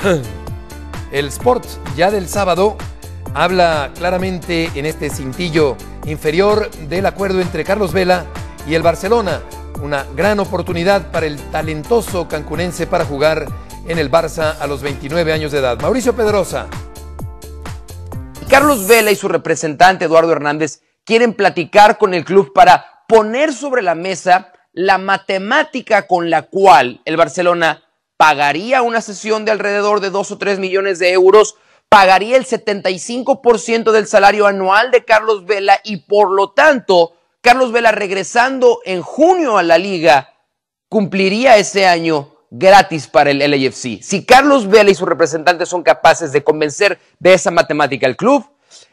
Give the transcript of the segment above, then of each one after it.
El Sport ya del sábado habla claramente en este cintillo inferior del acuerdo entre Carlos Vela y el Barcelona. Una gran oportunidad para el talentoso cancunense para jugar en el Barça a los 29 años de edad. Mauricio Pedrosa. Carlos Vela y su representante Eduardo Hernández quieren platicar con el club para poner sobre la mesa la matemática con la cual el Barcelona pagaría una sesión de alrededor de 2 o 3 millones de euros, pagaría el 75% del salario anual de Carlos Vela y por lo tanto, Carlos Vela regresando en junio a la liga, cumpliría ese año gratis para el LAFC. Si Carlos Vela y sus representantes son capaces de convencer de esa matemática al club,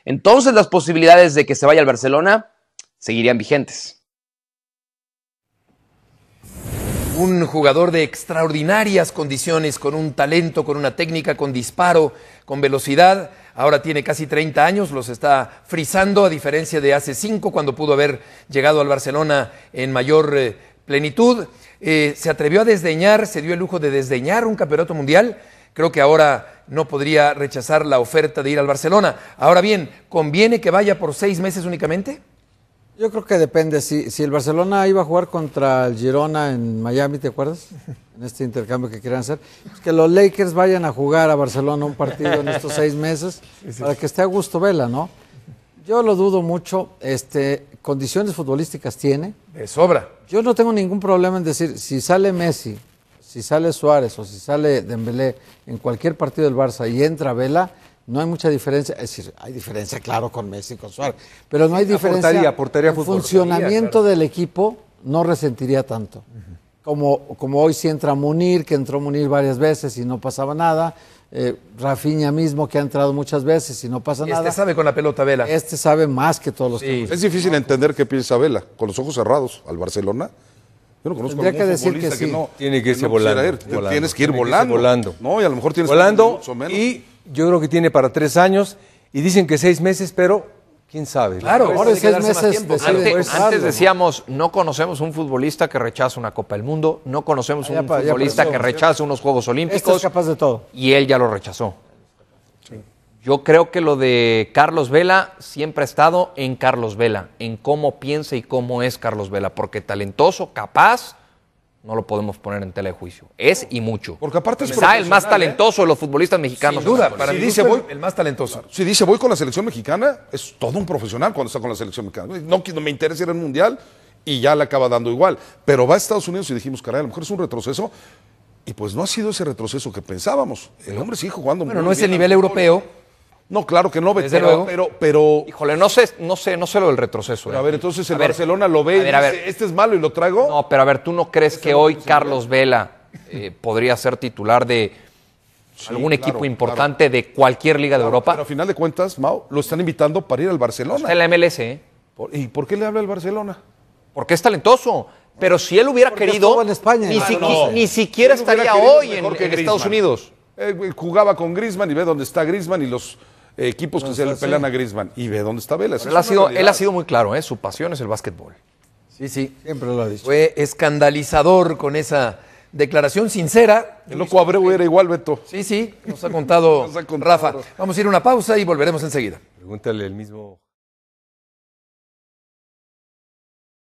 entonces las posibilidades de que se vaya al Barcelona seguirían vigentes. un jugador de extraordinarias condiciones, con un talento, con una técnica, con disparo, con velocidad. Ahora tiene casi 30 años, los está frisando, a diferencia de hace cinco, cuando pudo haber llegado al Barcelona en mayor eh, plenitud. Eh, se atrevió a desdeñar, se dio el lujo de desdeñar un campeonato mundial. Creo que ahora no podría rechazar la oferta de ir al Barcelona. Ahora bien, ¿conviene que vaya por seis meses únicamente? Yo creo que depende. Si, si el Barcelona iba a jugar contra el Girona en Miami, ¿te acuerdas? En este intercambio que querían hacer. Pues que los Lakers vayan a jugar a Barcelona un partido en estos seis meses para que esté a gusto Vela, ¿no? Yo lo dudo mucho. Este, condiciones futbolísticas tiene. De sobra. Yo no tengo ningún problema en decir, si sale Messi, si sale Suárez o si sale Dembélé en cualquier partido del Barça y entra Vela, no hay mucha diferencia, es decir, hay diferencia, claro, con Messi y con Suárez, pero no hay diferencia. el funcionamiento del equipo no resentiría tanto. como, como hoy si entra Munir, que entró Munir varias veces y no pasaba nada. Eh, Rafinha mismo, que ha entrado muchas veces y no pasa este nada. Este sabe con la pelota Vela. Este sabe más que todos los sí. Es difícil entender qué piensa Vela, con los ojos cerrados al Barcelona. Yo no conozco Tendría que decir que, sí. no, tiene que irse volando, Tienes que ir volando. No, y a lo mejor tienes volando y yo creo que tiene para tres años y dicen que seis meses, pero quién sabe. Claro, pues ahora seis meses. antes, decíamos, no conocemos un futbolista que rechaza una Copa del Mundo, no conocemos ah, un futbolista que rechaza unos Juegos Olímpicos. Este es capaz de todo. Y él ya lo rechazó. Yo creo que lo de Carlos Vela siempre ha estado en Carlos Vela, en cómo piensa y cómo es Carlos Vela, porque talentoso, capaz, no lo podemos poner en tela de juicio. Es y mucho. Porque aparte es Quizá el más ¿eh? talentoso de los futbolistas mexicanos. duda, para dice voy, el más talentoso. Si dice voy con la selección mexicana, es todo un profesional cuando está con la selección mexicana. No, no me interesa ir al mundial y ya le acaba dando igual. Pero va a Estados Unidos y dijimos, caray, a lo mejor es un retroceso. Y pues no ha sido ese retroceso que pensábamos. El hombre sigue jugando bueno, Bueno, no es el nivel europeo no, claro que no, Desde pero, pero, Híjole, no sé, no sé, no lo del retroceso. Eh. a ver, entonces el Barcelona lo ve este es malo y lo traigo. No, pero a ver, ¿tú no crees que hoy Carlos Vela eh, podría ser titular de algún equipo importante de cualquier liga de Europa? Pero a final de cuentas, Mao, lo están invitando para ir al Barcelona. Está en la MLS, ¿eh? ¿Y por qué le habla al Barcelona? Porque es talentoso. Pero si él hubiera querido, en España, ni, ah, siquiera estaría hoy en, Estados Unidos. Eh, jugaba con Grisman y ve dónde está Grisman y los equipos que se le pelean a Griezmann. Y ve dónde está Vela. Él ha, sido, muy claro, ¿eh? su pasión es el básquetbol. Sí, sí. Siempre lo ha dicho. Fue escandalizador con esa declaración sincera. El loco Abreu era igual, Beto. Sí, sí, nos ha contado, nos ha contado Rafa. Vamos a ir a una pausa y volveremos enseguida. Pregúntale el mismo.